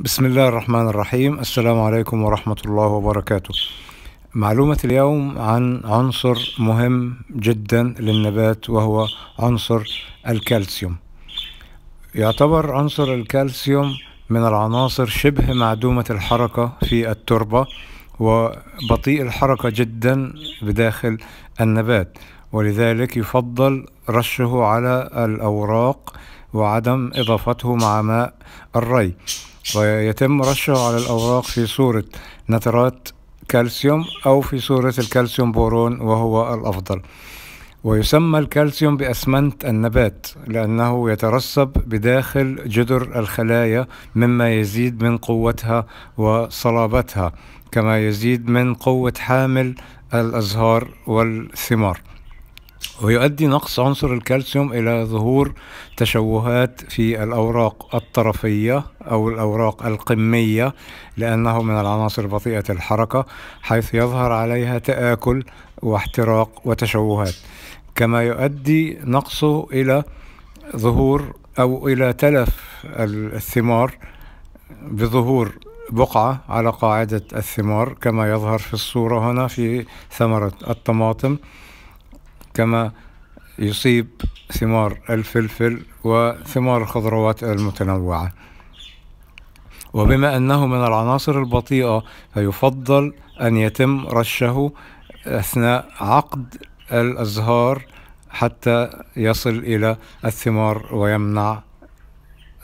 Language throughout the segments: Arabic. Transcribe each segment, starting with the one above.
بسم الله الرحمن الرحيم السلام عليكم ورحمة الله وبركاته معلومة اليوم عن عنصر مهم جدا للنبات وهو عنصر الكالسيوم يعتبر عنصر الكالسيوم من العناصر شبه معدومة الحركة في التربة وبطيء الحركة جدا بداخل النبات ولذلك يفضل رشه على الأوراق وعدم إضافته مع ماء الري ويتم رشه على الأوراق في صورة نترات كالسيوم أو في صورة الكالسيوم بورون وهو الأفضل ويسمى الكالسيوم بأسمنت النبات لأنه يترسب بداخل جدر الخلايا مما يزيد من قوتها وصلابتها كما يزيد من قوة حامل الأزهار والثمار ويؤدي نقص عنصر الكالسيوم إلى ظهور تشوهات في الأوراق الطرفية أو الأوراق القمية لأنه من العناصر بطيئة الحركة حيث يظهر عليها تآكل واحتراق وتشوهات كما يؤدي نقصه إلى ظهور أو إلى تلف الثمار بظهور بقعة على قاعدة الثمار كما يظهر في الصورة هنا في ثمرة الطماطم كما يصيب ثمار الفلفل وثمار الخضروات المتنوعة وبما أنه من العناصر البطيئة فيفضل أن يتم رشه أثناء عقد الأزهار حتى يصل إلى الثمار ويمنع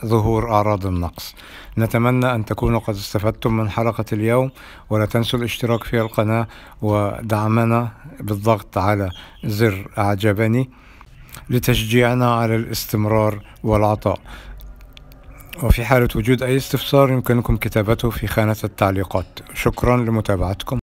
ظهور أعراض النقص نتمنى أن تكونوا قد استفدتم من حلقة اليوم ولا تنسوا الاشتراك في القناة ودعمنا بالضغط على زر أعجبني لتشجيعنا على الاستمرار والعطاء وفي حالة وجود أي استفسار يمكنكم كتابته في خانة التعليقات شكرا لمتابعتكم